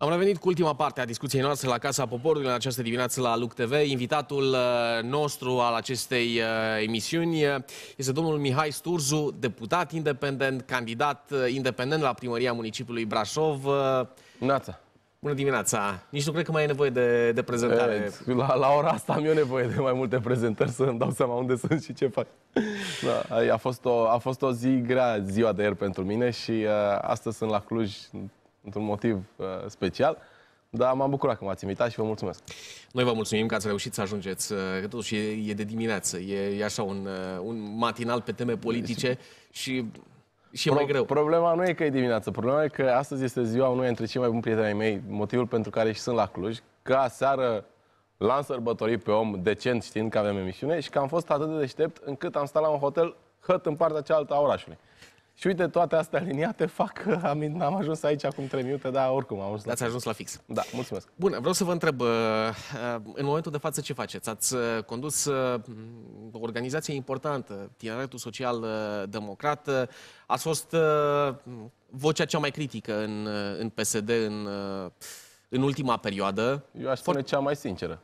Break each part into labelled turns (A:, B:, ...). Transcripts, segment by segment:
A: Am revenit cu ultima parte a discuției noastre la Casa Poporului în această dimineață la Luc TV. Invitatul uh, nostru al acestei uh, emisiuni uh, este domnul Mihai Sturzu, deputat independent, candidat independent la primăria municipiului Brașov. Nața.
B: Bună dimineața! Nici nu cred că mai e nevoie de, de prezentare. E, la, la ora asta am eu nevoie de mai multe prezentări să îmi dau seama unde sunt și ce fac. Da, a, fost o, a fost o zi grea ziua de ieri pentru mine și uh, astăzi sunt la Cluj, într-un motiv uh, special. Dar m-am bucurat că m-ați invitat și vă mulțumesc.
A: Noi vă mulțumim că ați reușit să ajungeți, uh, că totuși e, e de dimineață, e, e așa un, uh, un matinal pe teme politice
B: și, și e Pro- mai greu. Problema nu e că e dimineață, problema e că astăzi este ziua unui dintre cei mai buni prieteni ai mei, motivul pentru care și sunt la Cluj, că aseară l-am sărbătorit pe om decent știind că avem emisiune și că am fost atât de deștept încât am stat la un hotel hăt în partea cealaltă a orașului. Și uite, toate astea aliniate fac că am, am ajuns aici acum 3 minute, dar oricum am ajuns Ați
A: ajuns la fix. Da, mulțumesc. Bun, vreau să vă întreb, uh, uh, în momentul de față ce faceți? Ați uh, condus o organizație importantă, Tineretul Social Democrat, ați fost vocea cea mai critică în, în PSD în, în ultima perioadă. Eu aș spune For... cea mai sinceră.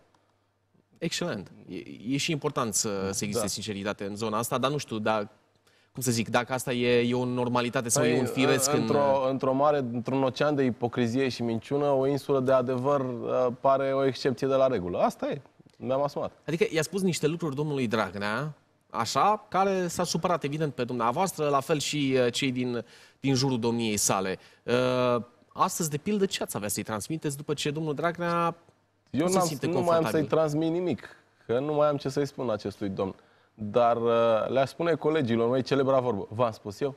A: Excelent. E, e și important să, să existe da. sinceritate în zona asta, dar nu știu, dar cum să zic, dacă asta e, e o normalitate sau Ai, e păi, un firesc. Într-o,
B: în... într-o mare, într-un ocean de ipocrizie și minciună, o insulă de adevăr uh, pare o excepție de la regulă. Asta e. Mi-am asumat.
A: Adică i-a spus niște lucruri domnului Dragnea, așa, care s-a supărat, evident, pe dumneavoastră, la fel și uh, cei din, din jurul domniei sale. Uh, astăzi, de pildă, ce ați avea să-i transmiteți după ce domnul Dragnea Eu nu, se simte nu mai am să-i
B: transmit nimic, că nu mai am ce să-i spun acestui domn. Dar uh, le-aș spune colegilor mei celebra vorbă. V-am spus eu?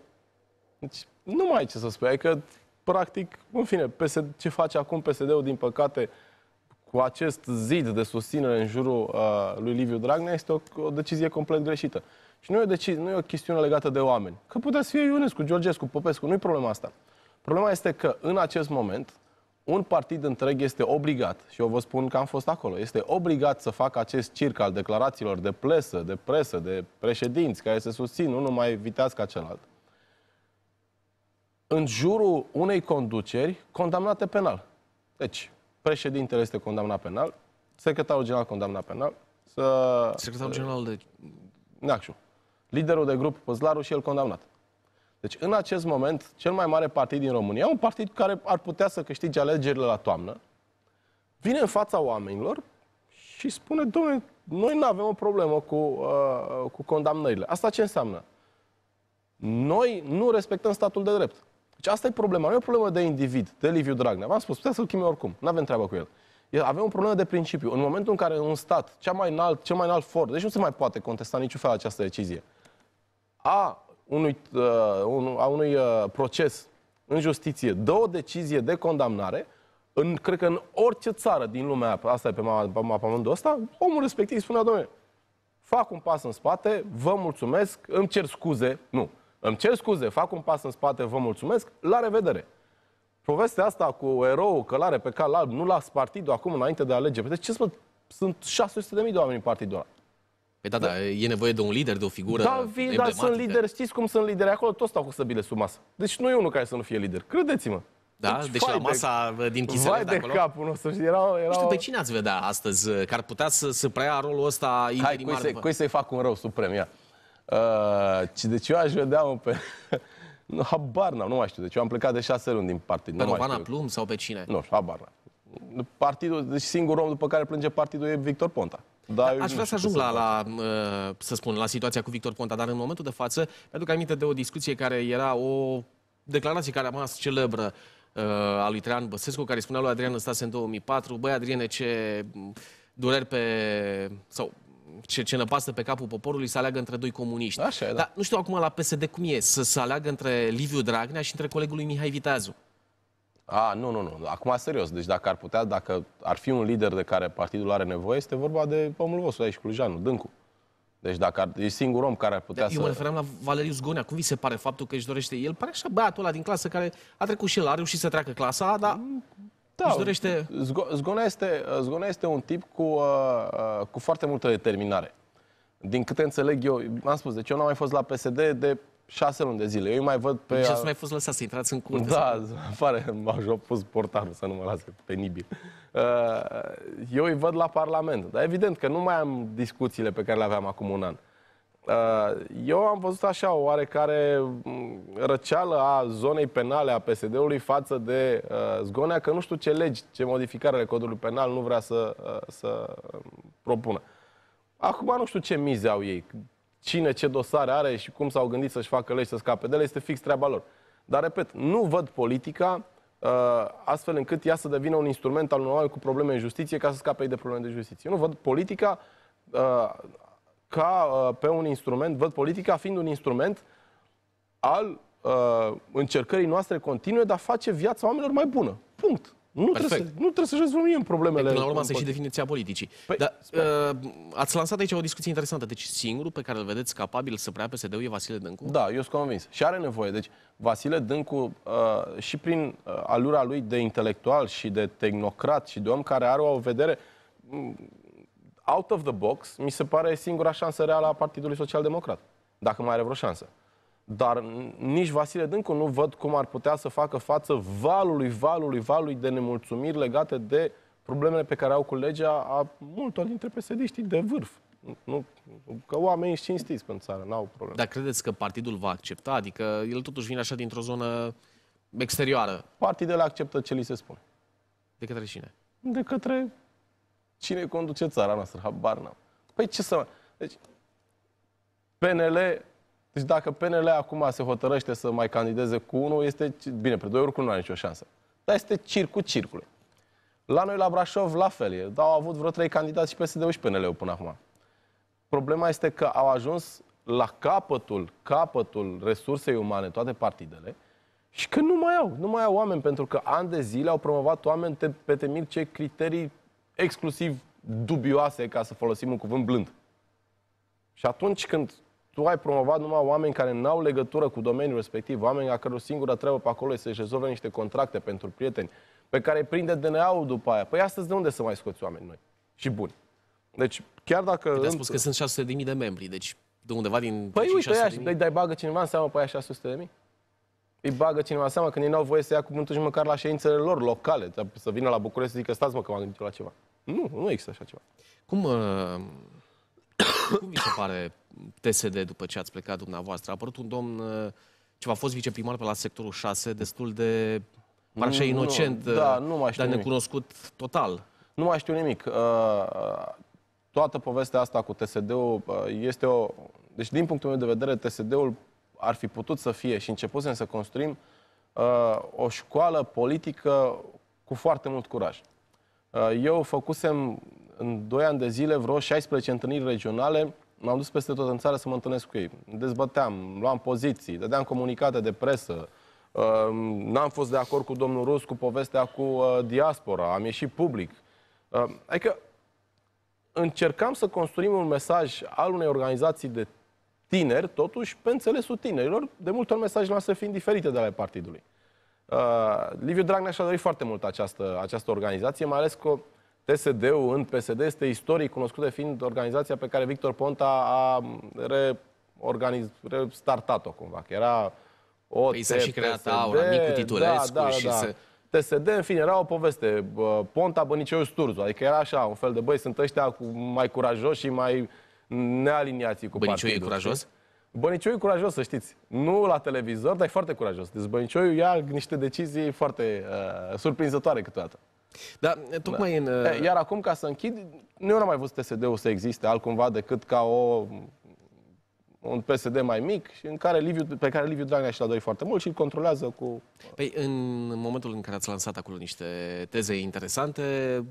B: Deci nu mai ai ce să spui, că adică, practic, în fine, PSD, ce face acum PSD-ul, din păcate, cu acest zid de susținere în jurul uh, lui Liviu Dragnea este o, o decizie complet greșită. Și nu e, o decizie, nu e o chestiune legată de oameni. Că putea să fie Ionescu, Georgescu, Popescu, nu e problema asta. Problema este că în acest moment un partid întreg este obligat, și eu vă spun că am fost acolo, este obligat să facă acest circ al declarațiilor de plesă, de presă, de președinți care se susțin unul mai vitească ca celălalt, în jurul unei conduceri condamnate penal. Deci, președintele este condamnat penal, secretarul general condamnat penal, să... secretarul general de... Neacșu. Liderul de grup Păzlaru și el condamnat. Deci, în acest moment, cel mai mare partid din România, un partid care ar putea să câștige alegerile la toamnă, vine în fața oamenilor și spune, domnule, noi nu avem o problemă cu, uh, cu condamnările. Asta ce înseamnă? Noi nu respectăm statul de drept. Deci asta e problema. Nu e o problemă de individ, de Liviu Dragnea. V-am spus, putea să-l chime oricum. Nu avem treabă cu el. Avem o problemă de principiu. În momentul în care un stat, cea mai înalt, cel mai înalt for, deci nu se mai poate contesta niciun fel această decizie, a unui, uh, a unui uh, proces în justiție dă o decizie de condamnare, în, cred că în orice țară din lumea asta e pe pământul ăsta, omul respectiv spunea, domnule, fac un pas în spate, vă mulțumesc, îmi cer scuze, nu, îmi cer scuze, fac un pas în spate, vă mulțumesc, la revedere. Povestea asta cu eroul călare pe cal alb, nu l-a partidul acum înainte de alegeri. Deci ce sunt 600.000 de oameni în partidul ăla. Păi da, da, e nevoie de un lider, de o figură Da, vi, da sunt lider. știți cum sunt lideri acolo, toți stau cu săbile sub masă. Deci nu e unul care să nu fie lider, credeți-mă. Da, deci, deci la masa de, din Chisele vai de, acolo. capul nostru, știi, erau, erau... Nu știu, pe
A: cine ați vedea astăzi, uh, că ar putea să, să preia rolul ăsta Hai, cui, să, cui să-i
B: fac un rău suprem, ia. Uh, deci eu aș vedea un pe... nu, habar n-am, nu mai știu. Deci eu am plecat de șase luni din partid. Pe Romana Plum sau pe cine? Nu știu, habar n-am. Partidul, deci singurul om după care plânge partidul e Victor Ponta. Da, Aș vrea să ajung la,
A: la, uh, să spun, la situația cu Victor Ponta, dar în momentul de față, mi-aduc aminte de o discuție care era o declarație care a rămas celebră uh, a lui Traian Băsescu, care spunea lui Adrian Năstase în 2004, băi, Adriene, ce dureri pe... sau ce, ce năpastă pe capul poporului să aleagă între doi comuniști. Așa e, da. Dar nu știu acum la PSD cum e să se aleagă între Liviu Dragnea și între colegul lui Mihai Viteazu.
B: A, nu, nu, nu. Acum, serios, deci dacă ar putea, dacă ar fi un lider de care partidul are nevoie, este vorba de omul vostru aici, Clujanu, Dâncu. Deci dacă ar, e singur om care ar putea da, să... Eu mă referam
A: la Valeriu Zgonea. Cum vi se pare faptul că își dorește? El pare așa băiatul ăla din clasă care a trecut și el, a reușit să treacă clasa, dar da, își
B: dorește... Zgonea este, Zgonea este un tip cu, uh, uh, cu foarte multă determinare. Din câte înțeleg eu, am spus, deci eu n-am mai fost la PSD de șase luni de zile. Eu mai văd pe... Și deci ați mai
A: fost lăsat să intrați în curte? Da,
B: afară m-a pus portarul să nu mă lase penibil. Uh, eu îi văd la Parlament, dar evident că nu mai am discuțiile pe care le aveam acum un an. Uh, eu am văzut așa o oarecare mm, răceală a zonei penale a PSD-ului față de uh, Zgonea, că nu știu ce legi, ce modificare ale codului penal nu vrea să, să mm, propună. Acum nu știu ce mize au ei cine ce dosare are și cum s-au gândit să-și facă legi să scape de ele, este fix treaba lor. Dar, repet, nu văd politica uh, astfel încât ea să devină un instrument al unor cu probleme în justiție ca să scape ei de probleme de justiție. nu văd politica uh, ca uh, pe un instrument, văd politica fiind un instrument al încercării noastre continue de a face viața oamenilor mai bună. Punct. Nu Perfect. trebuie, să, nu trebuie să-și rezolvăm problemele. Păi, până la urmă, asta și păi-
A: definiția politicii. Păi, Dar, uh, ați
B: lansat aici o discuție interesantă. Deci singurul pe care îl vedeți capabil să preia PSD-ul e Vasile Dâncu? Da, eu sunt convins. Și are nevoie. Deci Vasile Dâncu, uh, și prin uh, alura lui de intelectual și de tehnocrat și de om care are o vedere mm, out of the box, mi se pare singura șansă reală a Partidului Social Democrat. Dacă mai are vreo șansă dar nici Vasile Dâncu nu văd cum ar putea să facă față valului, valului, valului de nemulțumiri legate de problemele pe care au cu legea a multor dintre psd de vârf. Nu, că oamenii sunt cinstiți în țară, n-au probleme.
A: Dar credeți că partidul va accepta? Adică el totuși vine așa dintr-o zonă exterioară.
B: Partidele acceptă ce li se spune. De către cine? De către cine conduce țara noastră, habar n-am. Păi ce să... Deci, PNL deci dacă PNL acum se hotărăște să mai candideze cu unul, este, bine, pe doi oricum nu are nicio șansă. Dar este circul circului. La noi, la Brașov, la fel e. Dar au avut vreo trei candidați și PSD-ul și PNL-ul până acum. Problema este că au ajuns la capătul, capătul resursei umane, toate partidele, și că nu mai au, nu mai au oameni, pentru că ani de zile au promovat oameni te, pe temir ce criterii exclusiv dubioase, ca să folosim un cuvânt blând. Și atunci când tu ai promovat numai oameni care nu au legătură cu domeniul respectiv, oameni a căror singură treabă pe acolo este să-și rezolve niște contracte pentru prieteni, pe care îi prinde DNA-ul după aia. Păi astăzi de unde să mai scoți oameni noi? Și buni. Deci, chiar dacă...
A: Te-am spus că sunt 600.000 de membri, deci de undeva din... Păi deci, uite, aia, îi
B: dai bagă cineva în seamă pe aia mii? Îi bagă cineva în seamă când ei n-au voie să ia cuvântul și măcar la ședințele lor locale, să vină la București să zică stați mă că m-am gândit la ceva. Nu, nu există așa ceva.
A: Cum uh, Cum vi se pare TSD după ce ați plecat dumneavoastră? A apărut un domn eh, ce a fost viceprimar pe la sectorul 6, destul de,
B: așa, inocent, nu, da, eh, nu mai știu dar nimic. total. Nu mai știu nimic. Eh, toată povestea asta cu TSD-ul este o... Deci, din punctul meu de vedere, TSD-ul ar fi putut să fie și începusem să construim o școală politică cu foarte mult curaj. Eu făcusem în 2 ani de zile vreo 16 întâlniri regionale, m-am dus peste tot în țară să mă întâlnesc cu ei. Dezbăteam, luam poziții, dădeam comunicate de presă, ehm, n-am fost de acord cu domnul Rus cu povestea cu uh, diaspora, am ieșit public. Ehm, adică încercam să construim un mesaj al unei organizații de tineri, totuși, pe înțelesul tinerilor, de multe ori mesajele noastre fiind diferite de ale partidului. Uh, Liviu Dragnea și-a dorit foarte mult această, această organizație, mai ales că PSD-ul în PSD este istoric cunoscută fiind organizația pe care Victor Ponta a restartat-o cumva, că era o păi s-a și creat Aura, mic Titulescu da, da, și da. se... TSD, în fine, era o poveste. Ponta Băniceu Sturzu, adică era așa, un fel de băi, sunt ăștia cu, mai curajoși și mai nealiniați cu Băniciu partidul. e curajos? Băniciu e curajos, să știți. Nu la televizor, dar e foarte curajos. Deci Băniciu ia niște decizii foarte uh, surprinzătoare câteodată. Da, tocmai da. în... Uh... Iar acum, ca să închid, nu am mai văzut PSD-ul să existe altcumva decât ca o un PSD mai mic și în care Liviu, pe care Liviu Dragnea și-l doi foarte mult și îl controlează cu...
A: Păi în momentul în care ați lansat acolo niște teze interesante,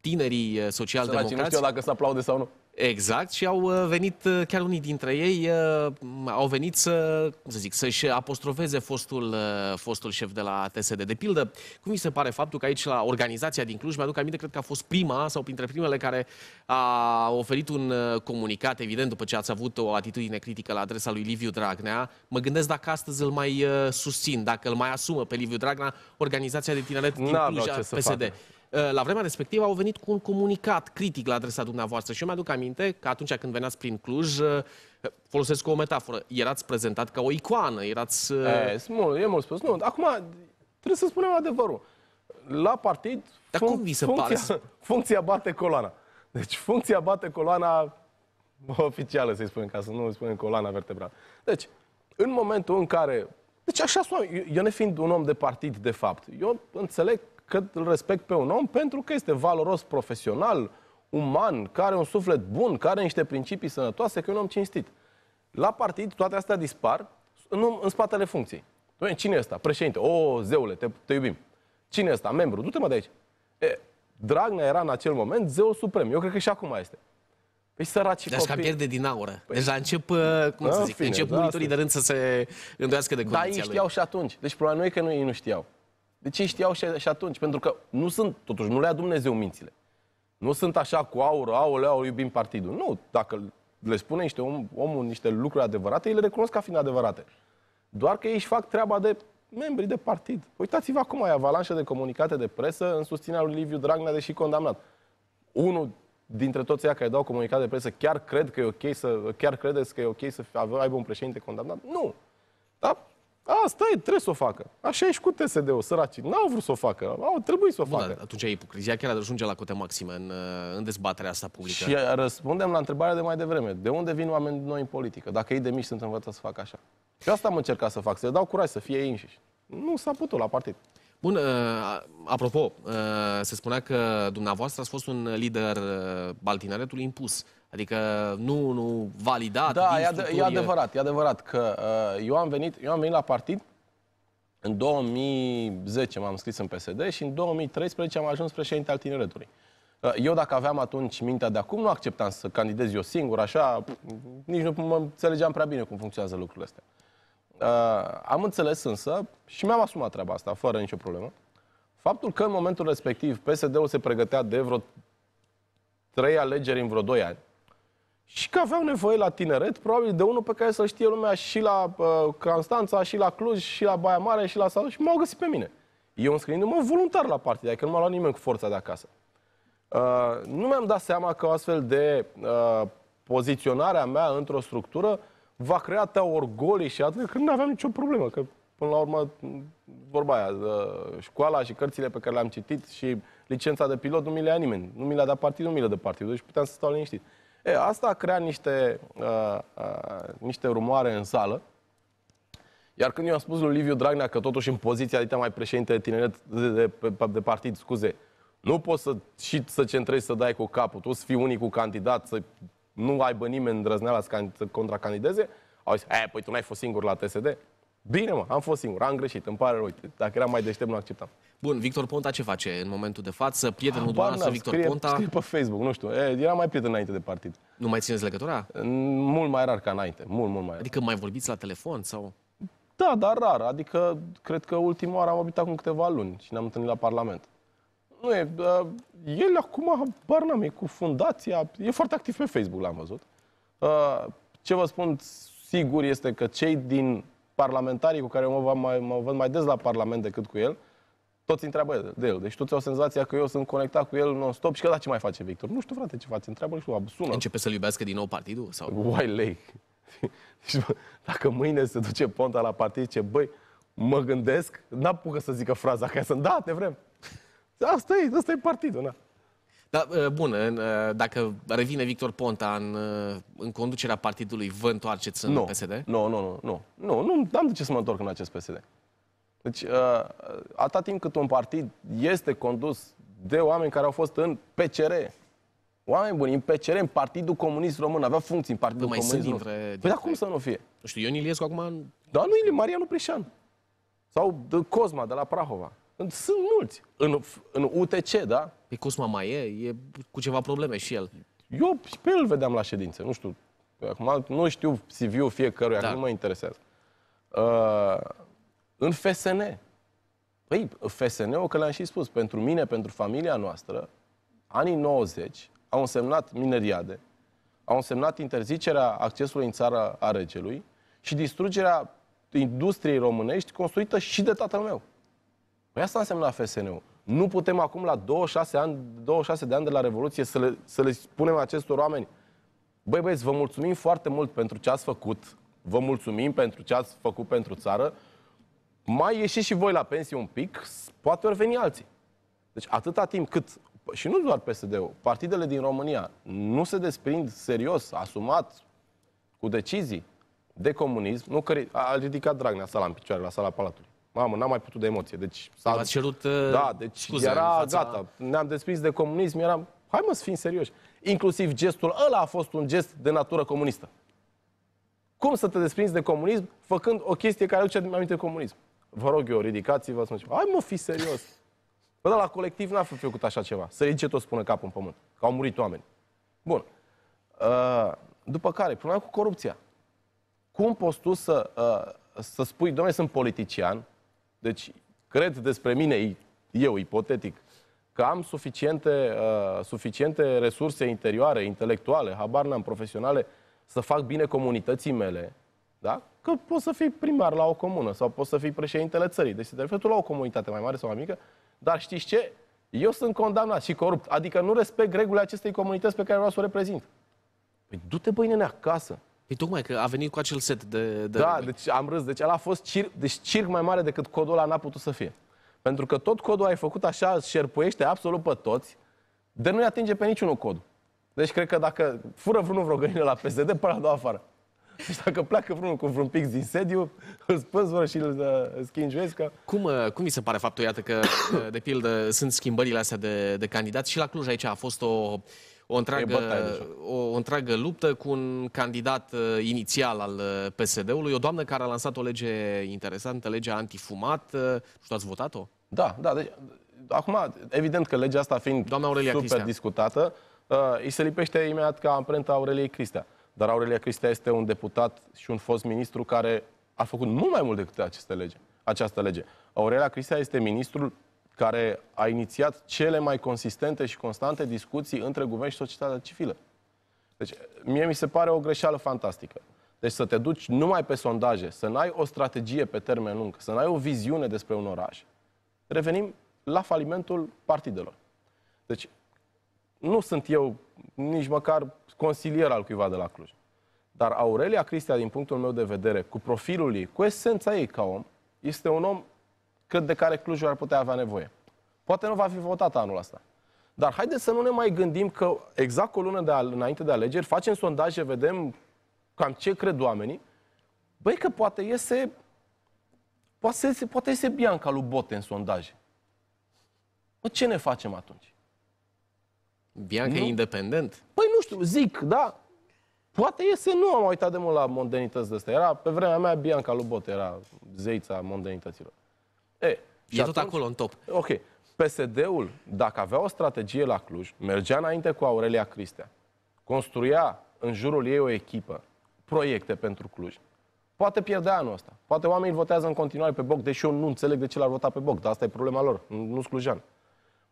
A: tinerii social-democrați... Să nu știu dacă se aplaude sau nu. Exact, și au uh, venit, uh, chiar unii dintre ei uh, au venit să, cum să zic, să-și apostrofeze fostul, fostul șef de la TSD. De pildă, cum mi se pare faptul că aici la organizația din Cluj, mi-aduc aminte, cred că a fost prima sau printre primele care a oferit un comunicat, evident, după ce ați avut o atitudine critică la adresa lui Liviu Dragnea, mă gândesc dacă astăzi îl mai susțin, dacă îl mai asumă pe Liviu Dragnea, organizația de tineret din Cluj, PSD. Facă. Eh, la vremea respectivă au venit cu un comunicat critic la adresa dumneavoastră și eu mi-aduc aminte că atunci când veneați prin Cluj, eh, folosesc o metaforă, erați prezentat ca o icoană, erați...
B: Eh, e, mult, e mult spus. Nu, acum trebuie să spunem adevărul. La partid, Dar func- cum vi se funcția, pare? funcția bate coloana. Deci funcția bate coloana oficială, să-i spunem, ca să nu spunem coloana vertebrală. Deci, în momentul în care... Deci așa sunt, eu, eu fiind un om de partid, de fapt, eu înțeleg cât îl respect pe un om pentru că este valoros profesional, uman, care are un suflet bun, care are niște principii sănătoase, că e un om cinstit. La partid toate astea dispar în, în spatele funcției. Doamne, cine e ăsta? Președinte. O, zeule, te, te iubim. Cine e ăsta? Membru. Du-te mă de aici. E, Dragnea era în acel moment zeu suprem. Eu cred că și acum este. Păi săraci deci copii. pierde
A: din aură. Păi... Deja deci încep,
B: uh, cum da, să zic, fine, încep da, muritorii de rând să se
A: îndoiască de condiția Da, ei știau
B: lui. și atunci. Deci problema nu e că nu, ei nu știau. Deci ei știau și, și atunci, pentru că nu sunt, totuși, nu le-a Dumnezeu mințile. Nu sunt așa cu aur, aoleu, aoleu, iubim partidul. Nu, dacă le spune niște om, omul niște lucruri adevărate, ei le recunosc ca fiind adevărate. Doar că ei își fac treaba de membri de partid. Uitați-vă acum, ai avalanșă de comunicate de presă în susținerea lui Liviu Dragnea, deși condamnat. Unul dintre toți ei care dau comunicate de presă, chiar cred că e ok să, chiar credeți că e ok să aibă un președinte condamnat? Nu. Dar Asta e, trebuie să o facă. Așa e și cu TSD-ul, săracii. N-au vrut să o facă, au trebuit să o facă. Bun,
A: atunci e ipocrizia chiar ajunge la cote maxime în, în dezbaterea asta publică. Și uh,
B: răspundem la întrebarea de mai devreme. De unde vin oameni noi în politică? Dacă ei de mici sunt învățați să facă așa. Și asta am încercat să fac, să le dau curaj să fie ei înșiși. Nu s-a putut la partid. Bun, uh, apropo,
A: uh, se spunea că dumneavoastră ați fost un lider uh, al tineretului impus.
B: Adică nu, nu validat. Da, e, ad- e adevărat, e adevărat că eu am venit, eu am venit la partid în 2010 m-am scris în PSD și în 2013 am ajuns președinte al tineretului. Eu dacă aveam atunci mintea de acum, nu acceptam să candidez eu singur, așa, nici nu mă înțelegeam prea bine cum funcționează lucrurile astea. Uh, am înțeles însă și mi-am asumat treaba asta, fără nicio problemă, faptul că în momentul respectiv PSD-ul se pregătea de vreo trei alegeri în vreo doi ani și că aveau nevoie la tineret, probabil, de unul pe care să l știe lumea și la uh, Constanța, și la Cluj, și la Baia Mare, și la Salut, și m-au găsit pe mine. Eu înscriindu-mă voluntar la partid, adică nu m-a luat nimeni cu forța de acasă. Uh, nu mi-am dat seama că o astfel de uh, poziționarea mea într-o structură va crea atâtea orgolii și atât, că nu aveam nicio problemă, că până la urmă, vorba aia, ă, școala și cărțile pe care le-am citit și licența de pilot nu mi le-a nimeni, nu mi le-a dat partid, nu mi le-a dat partid, deci puteam să stau liniștit. E, asta a creat niște, uh, uh, niște rumoare în sală, iar când eu am spus lui Liviu Dragnea că totuși în poziția de mai președinte de tineret de, de, de partid, scuze, nu poți să, și să centrezi să dai cu capul, tu să fii unicul candidat, să nu aibă nimeni îndrăzneala să contracandideze, au zis, e, eh, păi tu n-ai fost singur la TSD? Bine, mă, am fost singur, am greșit, îmi pare rău, dacă eram mai deștept, nu acceptam. Bun, Victor Ponta ce
A: face în momentul de față? Prietenul dumneavoastră, Victor scrie, Ponta... Scrie
B: pe Facebook, nu știu, e, eh, era mai prieten înainte de partid. Nu mai țineți legătura? Mult mai rar ca înainte, mult, mult mai rar. Adică mai vorbiți la telefon sau... Da, dar rar, adică cred că ultima oară am vorbit acum câteva luni și ne-am întâlnit la Parlament. Nu e. Da, el acum, habar n cu fundația, e foarte activ pe Facebook, l-am văzut. Uh, ce vă spun sigur este că cei din parlamentarii cu care mă, mai, mă văd mai des la Parlament decât cu el, toți întreabă de el. Deci toți au senzația că eu sunt conectat cu el non-stop și că da, ce mai face Victor? Nu știu, frate, ce face? Întreabă și sună. Începe să-l iubească din nou partidul? Sau? Why, lei. Deci, dacă mâine se duce Ponta la partid, ce băi, mă gândesc, n-apucă să zică fraza ca să da, te vrem. Asta e, asta e partidul, na.
A: Da, uh, bun, uh, dacă revine Victor Ponta în, uh, în conducerea partidului, vă întoarceți în nu, PSD? Nu, nu, nu, nu.
B: Nu, nu am de ce să mă întorc în acest PSD. Deci, atâta timp cât un partid este condus de oameni care au fost în PCR, Oameni buni, în PCR, în Partidul Comunist Român, avea funcții în Partidul păi mai Comunist Român. Păi dintre, dintre... Păi dar cum să nu fie?
A: Nu știu, Ion Iliescu acum...
B: Da, nu, Marianu Prișan. Sau de Cosma, de la Prahova. Sunt mulți. În, în UTC, da? Pe Cosma mai e? E cu ceva probleme și el. Eu pe el vedeam la ședințe, nu știu. Acum nu știu CV-ul fiecăruia, da. nu mă interesează. Uh, în FSN. Păi, FSN-ul, că le-am și spus, pentru mine, pentru familia noastră, anii 90 au însemnat mineriade, au însemnat interzicerea accesului în țara a regelui și distrugerea industriei românești construită și de tatăl meu. Păi asta însemna FSN-ul. Nu putem acum la 26, ani, 26 de ani de la Revoluție să le, să le spunem acestor oameni Băi băieți, vă mulțumim foarte mult pentru ce ați făcut, vă mulțumim pentru ce ați făcut pentru țară, mai ieșiți și voi la pensie un pic, poate ori veni alții. Deci atâta timp cât, și nu doar PSD-ul, partidele din România nu se desprind serios, asumat, cu decizii de comunism, nu că a ridicat Dragnea sala în picioare la sala Palatului. Mamă, n-am mai putut de emoție. Deci s-a... Ați
A: cerut da, uh, Da, deci scuze, era fața... gata.
B: Ne-am desprins de comunism, eram... Hai mă să fim serioși. Inclusiv gestul ăla a fost un gest de natură comunistă. Cum să te desprinzi de comunism făcând o chestie care aduce aminte de comunism? Vă rog eu, ridicați-vă, să Hai mă, fi serios. Bă, dar la colectiv n-a făcut așa ceva. Să ridice tot spună capul în pământ. Că au murit oameni. Bun. Uh, după care, problema cu corupția. Cum poți tu să, uh, să spui, domnule, sunt politician, deci, cred despre mine, eu, ipotetic, că am suficiente, uh, suficiente resurse interioare, intelectuale, habar n-am, profesionale, să fac bine comunității mele, da? Că poți să fii primar la o comună sau poți să fii președintele țării. Deci de fapt, tu la o comunitate mai mare sau mai mică, dar știți ce? Eu sunt condamnat și corupt. Adică nu respect regulile acestei comunități pe care vreau să o reprezint. Păi du-te, băi, nene, acasă. Păi tocmai că a venit cu acel set de... de... Da, deci am râs. Deci el a fost cir... deci circ mai mare decât codul ăla n-a putut să fie. Pentru că tot codul ai făcut așa, șerpuiește absolut pe toți, dar nu-i atinge pe niciunul codul. Deci cred că dacă fură vreunul vreo găină la PSD, până la doua afară. Deci dacă pleacă vreunul cu vreun pix din sediu, îl spânzură și îl uh, schingiuiesc. Că...
A: Cum, uh, cum mi se pare faptul, iată, că, de pildă, sunt schimbările astea de, de candidat și la Cluj aici a fost o o întreagă, o, o întreagă luptă cu un candidat uh, inițial al uh, PSD-ului, o doamnă care a lansat o lege interesantă, legea antifumat. Uh, și ați votat-o?
B: Da, da. Deci, acum, evident că legea asta fiind Doamna Aurelia super Cristea. discutată, uh, îi se lipește imediat ca amprenta Aureliei Cristea. Dar Aurelia Cristea este un deputat și un fost ministru care a făcut mult mai mult decât aceste lege, această lege. Aurelia Cristea este ministrul care a inițiat cele mai consistente și constante discuții între guvern și societatea civilă. Deci, mie mi se pare o greșeală fantastică. Deci să te duci numai pe sondaje, să n-ai o strategie pe termen lung, să n-ai o viziune despre un oraș. Revenim la falimentul partidelor. Deci, nu sunt eu nici măcar consilier al cuiva de la Cluj. Dar Aurelia Cristea, din punctul meu de vedere, cu profilul ei, cu esența ei ca om, este un om cât de care Clujul ar putea avea nevoie. Poate nu va fi votat anul ăsta. Dar haideți să nu ne mai gândim că exact o lună de al, înainte de alegeri facem sondaje, vedem cam ce cred oamenii. Băi că poate iese, poate iese, poate iese Bianca lui Bote în sondaje. Bă, ce ne facem atunci? Bianca nu? e independent? Păi nu știu, zic, da. Poate iese, nu am uitat de mult la mondenități de astea. Era, pe vremea mea, Bianca lui Bote era zeița mondenităților. E, e tot atunci, acolo, în top. Ok. PSD-ul, dacă avea o strategie la Cluj, mergea înainte cu Aurelia Cristea, construia în jurul ei o echipă, proiecte pentru Cluj, poate pierde anul ăsta. Poate oamenii îl votează în continuare pe Boc, deși eu nu înțeleg de ce l-ar vota pe Boc, dar asta e problema lor, nu Clujan.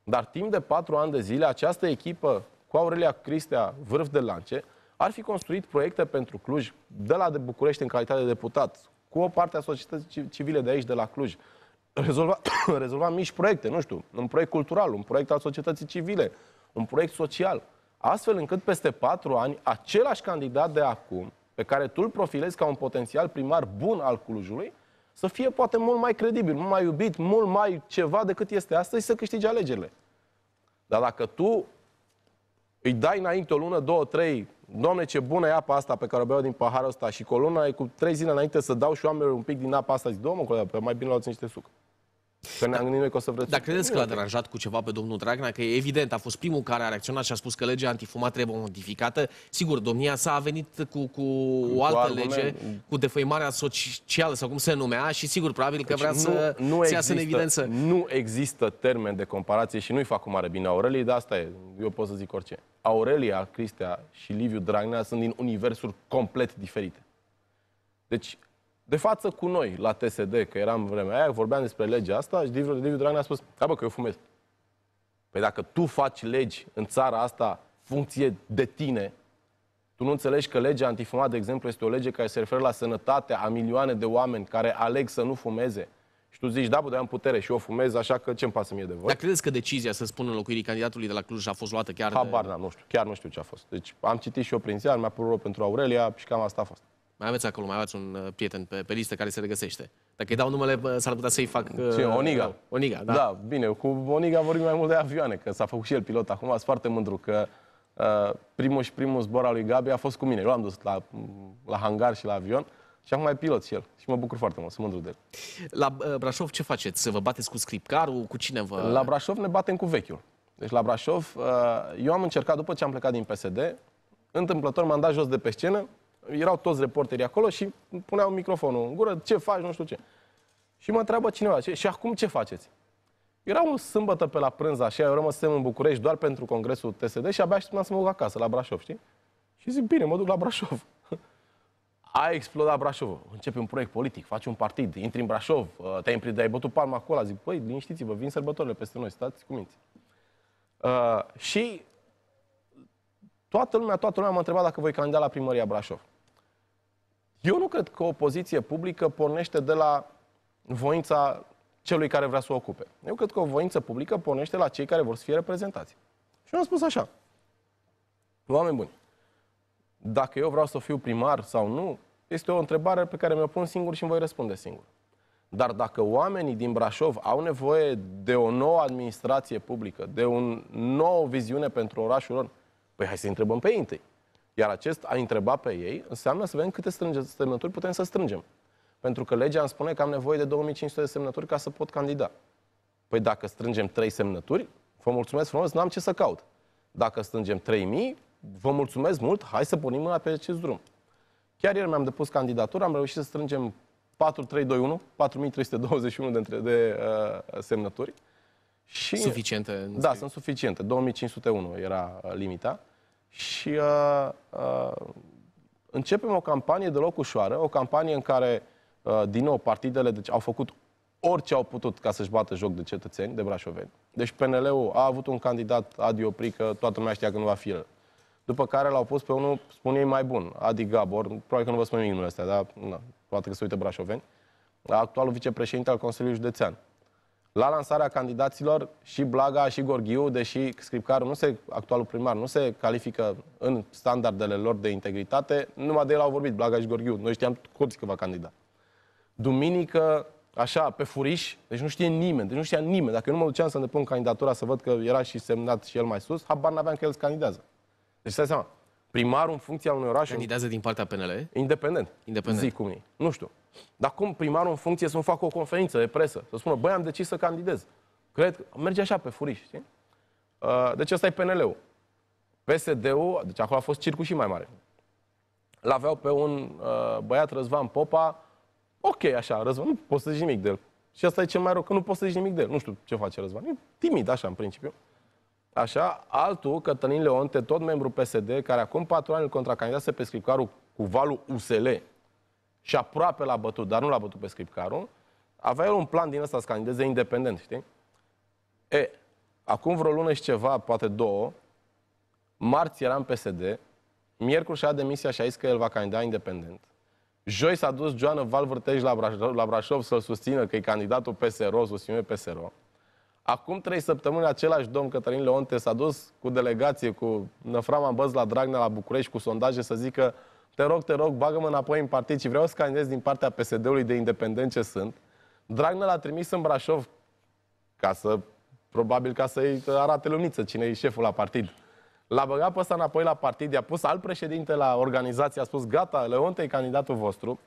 B: Dar timp de patru ani de zile, această echipă cu Aurelia Cristea, vârf de lance, ar fi construit proiecte pentru Cluj, de la de București în calitate de deputat, cu o parte a societății civile de aici, de la Cluj, rezolva, rezolva mici proiecte, nu știu, un proiect cultural, un proiect al societății civile, un proiect social. Astfel încât peste patru ani, același candidat de acum, pe care tu îl profilezi ca un potențial primar bun al Clujului, să fie poate mult mai credibil, mult mai iubit, mult mai ceva decât este astăzi să câștige alegerile. Dar dacă tu îi dai înainte o lună, două, trei, domne ce bună e apa asta pe care o beau din paharul ăsta și cu o lună, cu trei zile înainte să dau și oamenilor un pic din apa asta, zic, domnule, mai bine luați niște suc. Că ne-am gândit noi că o
A: să vreți... Dar credeți că l-a deranjat cu ceva pe domnul Dragnea? Că evident a fost primul care a reacționat și a spus că legea antifumat trebuie modificată. Sigur, domnia sa a venit cu, cu o altă lege, cu defăimarea socială sau cum se numea și sigur, probabil că deci vrea nu, să nu se iasă în evidență.
B: Nu există termen de comparație și nu-i fac cu mare bine Aurelii, dar asta e, eu pot să zic orice. Aurelia, Cristea și Liviu Dragnea sunt din universuri complet diferite. Deci de față cu noi la TSD, că eram vremea aia, vorbeam despre legea asta și Liviu, Liviu Dragnea a spus, da bă, că eu fumez. Păi dacă tu faci legi în țara asta funcție de tine, tu nu înțelegi că legea antifumat, de exemplu, este o lege care se referă la sănătatea a milioane de oameni care aleg să nu fumeze. Și tu zici, da, bă, am putere și eu fumez, așa că ce-mi pasă mie de voi? Dar credeți că
A: decizia să spună înlocuirii candidatului de la Cluj a fost luată chiar Habar, de... Habar, nu știu, chiar nu știu ce a fost.
B: Deci am citit și eu prin ziar, mi-a părut pentru Aurelia și cam asta a fost.
A: Mai aveți acolo, mai aveți un uh, prieten pe, pe listă care se regăsește. Dacă îi dau numele, s-ar putea să-i fac... Ce, uh, Oniga? Uh, Oniga, da. Da,
B: bine, cu Oniga vorbim mai mult de avioane, că s-a făcut și el pilot acum, sunt foarte mândru că uh, primul și primul zbor al lui Gabi a fost cu mine. Eu l-am dus la, mm, la hangar și la avion și acum e pilot și el. Și mă bucur foarte mult, sunt mândru de
A: el. La uh, Brașov ce faceți? Să vă bateți cu scripcarul? Cu cine vă... La
B: Brașov ne batem cu vechiul. Deci la Brașov, uh, eu am încercat, după ce am plecat din PSD, întâmplător m-am dat jos de pe scenă erau toți reporterii acolo și puneau microfonul în gură, ce faci, nu știu ce. Și mă întreabă cineva, și acum ce faceți? Era un sâmbătă pe la prânz, așa, eu rămăsem în București doar pentru congresul TSD și abia așteptam să mă duc acasă, la Brașov, știi? Și zic, bine, mă duc la Brașov. A explodat Brașov. Începe un proiect politic, faci un partid, intri în Brașov, uh, te-ai împrit, ai bătut palma acolo, zic, păi, liniștiți-vă, vin sărbătorile peste noi, stați cu minți. Uh, și toată lumea, toată lumea m-a întrebat dacă voi candida la primăria Brașov. Eu nu cred că o poziție publică pornește de la voința celui care vrea să o ocupe. Eu cred că o voință publică pornește la cei care vor să fie reprezentați. Și eu am spus așa. Oameni buni, dacă eu vreau să fiu primar sau nu, este o întrebare pe care mi-o pun singur și îmi voi răspunde singur. Dar dacă oamenii din Brașov au nevoie de o nouă administrație publică, de o nouă viziune pentru orașul lor, păi hai să întrebăm pe ei întâi. Iar acest a întrebat pe ei înseamnă să vedem câte strânge, semnături putem să strângem. Pentru că legea îmi spune că am nevoie de 2500 de semnături ca să pot candida. Păi dacă strângem 3 semnături, vă mulțumesc frumos, n-am ce să caut. Dacă strângem 3000, vă mulțumesc mult, hai să pornim mâna pe acest drum. Chiar ieri mi-am depus candidatura, am reușit să strângem 4321, 4321 de, între, de uh, semnături. Și, suficiente? Da, sunt suficiente. 2501 era uh, limita. Și uh, uh, începem o campanie deloc ușoară, o campanie în care, uh, din nou, partidele deci, au făcut orice au putut ca să-și bată joc de cetățeni, de brașoveni. Deci PNL-ul a avut un candidat, Adi Oprică, toată lumea știa că nu va fi el. După care l-au pus pe unul, spun ei, mai bun, Adi Gabor, probabil că nu vă spun nimic numele astea, dar na, poate că se uită brașoveni, actualul vicepreședinte al Consiliului Județean. La lansarea candidaților și Blaga și Gorghiu, deși Scripcarul nu se, actualul primar, nu se califică în standardele lor de integritate, numai de el au vorbit Blaga și Gorghiu. Noi știam toți că va candida. Duminică, așa, pe furiș, deci nu știe nimeni, deci nu știa nimeni. Dacă eu nu mă duceam să ne pun candidatura să văd că era și semnat și el mai sus, habar n-aveam că el se candidează. Deci stai seama, primarul în funcția unui oraș... Candidează
A: din partea PNL? Independent. Independent. Zic cum e.
B: Nu știu. Dar cum primarul în funcție să-mi facă o conferință de presă, să spună, băi, am decis să candidez. Cred că merge așa pe furiș, știi? Uh, deci ăsta e PNL-ul. PSD-ul, deci acolo a fost circul și mai mare. L-aveau pe un uh, băiat, Răzvan Popa, ok, așa, Răzvan, nu poți să zici nimic de el. Și asta e cel mai rău, că nu poți să zici nimic de el. Nu știu ce face Răzvan. E timid, așa, în principiu. Așa, altul, Cătălin Leonte, tot membru PSD, care acum patru ani îl contracandidase pe scripcarul cu valul USL, și aproape l-a bătut, dar nu l-a bătut pe Scripcaru, avea el un plan din ăsta să candideze independent, știi? E, acum vreo lună și ceva, poate două, marți era în PSD, miercuri și-a demisia și a zis că el va candida independent. Joi s-a dus Joana Val la, Brașov, la Brașov să-l susțină că e candidatul PSRO, susține PSRO. Acum trei săptămâni același domn Cătălin Leonte s-a dus cu delegație, cu Năframa Băz la Dragnea la București, cu sondaje să zică te rog, te rog, bagă-mă înapoi în partid și vreau să candidez din partea PSD-ului de independent ce sunt. Dragnea l-a trimis în Brașov ca să, probabil ca să-i arate lumniță cine e șeful la partid. L-a băgat pe ăsta înapoi la partid, i-a pus alt președinte la organizație, a spus gata, Leonte e candidatul vostru.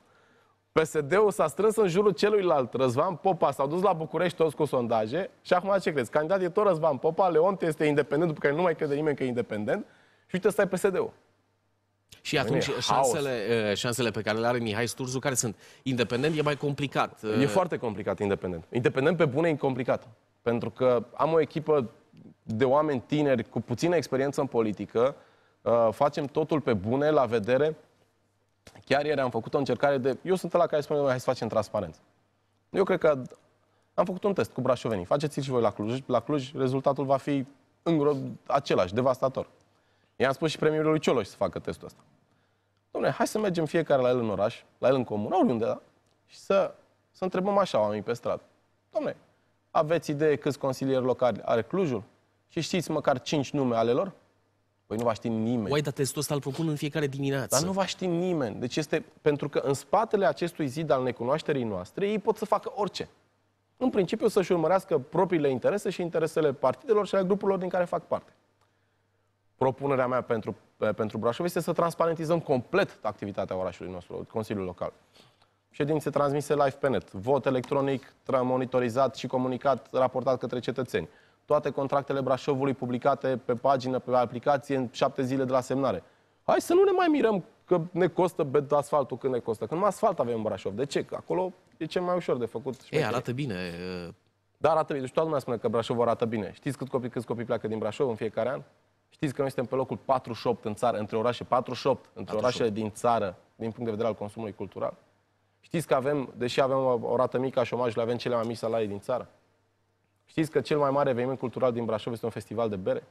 B: PSD-ul s-a strâns în jurul celuilalt, Răzvan Popa, s-au dus la București toți cu sondaje și acum ce crezi? Candidat e tot Răzvan Popa, Leonte este independent, după care nu mai crede nimeni că e independent și uite, stai PSD-ul. Și atunci Bine, șansele,
A: eh, șansele pe care le are Mihai Sturzu, care sunt independent, e mai complicat.
B: Eh. E foarte complicat independent. Independent pe bune e complicat. Pentru că am o echipă de oameni tineri cu puțină experiență în politică, eh, facem totul pe bune, la vedere. Chiar ieri am făcut o încercare de... Eu sunt la care spune, hai să facem transparență. Eu cred că am făcut un test cu brașovenii. Faceți-l și voi la Cluj. La Cluj rezultatul va fi în același, devastator. I-am spus și premierului lui Cioloș să facă testul ăsta. Dom'le, hai să mergem fiecare la el în oraș, la el în comun, oriunde, da? Și să, să întrebăm așa oamenii pe stradă. Dom'le, aveți idee câți consilieri locali are Clujul? Și știți măcar cinci nume ale lor? Păi nu va ști nimeni.
A: Uai, dar testul ăsta îl propun în fiecare
B: dimineață. Dar nu va ști nimeni. Deci este pentru că în spatele acestui zid al necunoașterii noastre, ei pot să facă orice. În principiu să-și urmărească propriile interese și interesele partidelor și ale grupurilor din care fac parte propunerea mea pentru, eh, pentru Brașov este să transparentizăm complet activitatea orașului nostru, Consiliul Local. Ședințe transmise live pe net, vot electronic monitorizat și comunicat, raportat către cetățeni. Toate contractele Brașovului publicate pe pagină, pe aplicație, în șapte zile de la semnare. Hai să nu ne mai mirăm că ne costă asfaltul când ne costă. Când asfalt avem în Brașov. De ce? Că acolo e cel mai ușor de făcut. Ei, arată bine. Da, arată bine. Deci toată lumea spune că Brașov arată bine. Știți cât copii, câți copii pleacă din Brașov în fiecare an? Știți că noi suntem pe locul 48 în țară, între orașe 48, între 48. orașele din țară, din punct de vedere al consumului cultural. Știți că avem, deși avem o, o rată mică a șomajului, avem cele mai mici salarii din țară. Știți că cel mai mare eveniment cultural din Brașov este un festival de bere?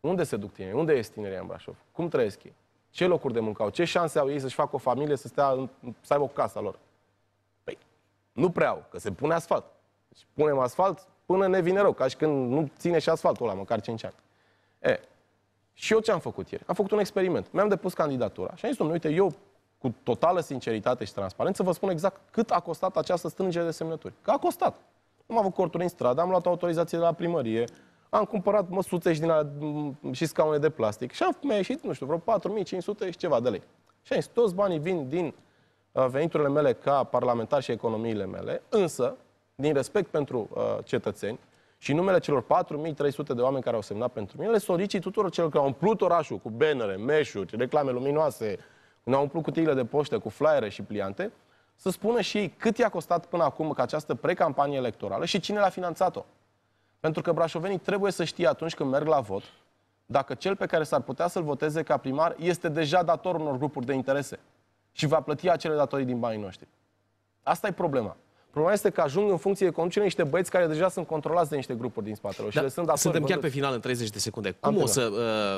B: Unde se duc tinerii? Unde este tinerii în Brașov? Cum trăiesc ei? Ce locuri de muncă au? Ce șanse au ei să-și facă o familie, să, stea, în, să aibă o casă lor? Păi, nu prea au, că se pune asfalt. Deci punem asfalt până ne vine rău, ca și când nu ține și asfaltul ăla, măcar 5 ani. E, și eu ce am făcut ieri? Am făcut un experiment. Mi-am depus candidatura și am zis, domnule, uite, eu cu totală sinceritate și transparență vă spun exact cât a costat această strângere de semnături. Că a costat. am avut corturi în stradă, am luat autorizație de la primărie, am cumpărat măsuțe și, din alea, mm, și scaune de plastic și am ieșit, nu știu, vreo 4500 și ceva de lei. Și am zis, toți banii vin din uh, veniturile mele ca parlamentar și economiile mele, însă, din respect pentru uh, cetățeni, și numele celor 4.300 de oameni care au semnat pentru mine le solicit tuturor celor care au umplut orașul cu bannere, meșuri, reclame luminoase, când au umplut cutiile de poștă cu flyere și pliante, să spună și ei cât i-a costat până acum că această precampanie electorală și cine l-a finanțat-o. Pentru că brașovenii trebuie să știe atunci când merg la vot dacă cel pe care s-ar putea să-l voteze ca primar este deja dator unor grupuri de interese și va plăti acele datorii din banii noștri. Asta e problema. Problema este că ajung în funcție de conducere niște băieți care deja sunt controlați de niște grupuri din spatele da, sunt Suntem chiar pe
A: final în 30 de secunde. Cum Am o să,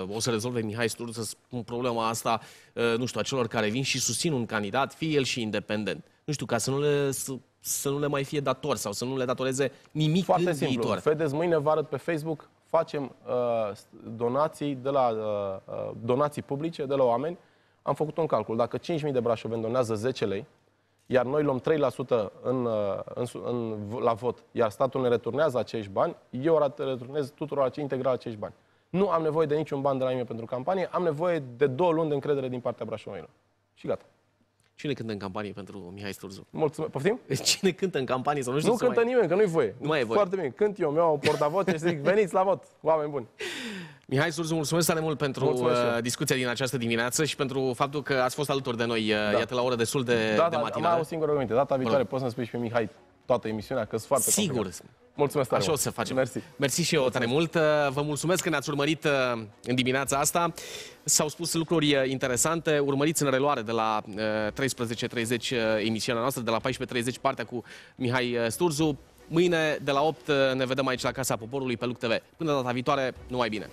A: uh, o să rezolve Mihai Sturdu să spun problema asta, uh, nu știu, a celor care vin și susțin un candidat, fie el și independent? Nu știu, ca să nu le, să, să nu le mai fie dator sau să nu le datoreze nimic Foarte în simplu. viitor.
B: Fedeți, mâine vă arăt pe Facebook, facem uh, donații, de la, uh, uh donații publice de la oameni. Am făcut un calcul. Dacă 5.000 de brașoveni donează 10 lei, iar noi luăm 3% în, uh, în, în, la vot, iar statul ne returnează acești bani, eu returnez tuturor integral acești bani. Nu am nevoie de niciun ban de la mine pentru campanie, am nevoie de două luni de încredere din partea brașovenilor. Și gata.
A: Cine cântă în campanie pentru Mihai Sturzu?
B: Mulțumesc. Poftim?
A: Cine cântă în campanie sau nu știu Nu cântă mai...
B: nimeni, că nu-i voie. Nu mai e voie. Foarte bine. Cânt eu, mi-au portavoce și zic, veniți la vot, oameni buni.
A: Mihai Surzu, mulțumesc tare mult pentru mulțumesc uh, discuția din această dimineață și pentru faptul că ați fost alături de noi, uh, da. iată, la ora de destul de, da, de da, matinală. Da, o
B: singură rugăminte. Data viitoare poți să-mi spui și pe Mihai toată emisiunea, că sunt foarte Sigur. Complicat. Mulțumesc tare Așa mult. o să facem. Mersi.
A: Mersi și eu mulțumesc. tare mult. Uh, vă mulțumesc că ne-ați urmărit în dimineața asta. S-au spus lucruri interesante. Urmăriți în reluare de la 13.30 emisiunea noastră, de la 14.30 partea cu Mihai Sturzu. Mâine de la 8 ne vedem aici la Casa Poporului pe Luc TV. Până data viitoare, numai bine!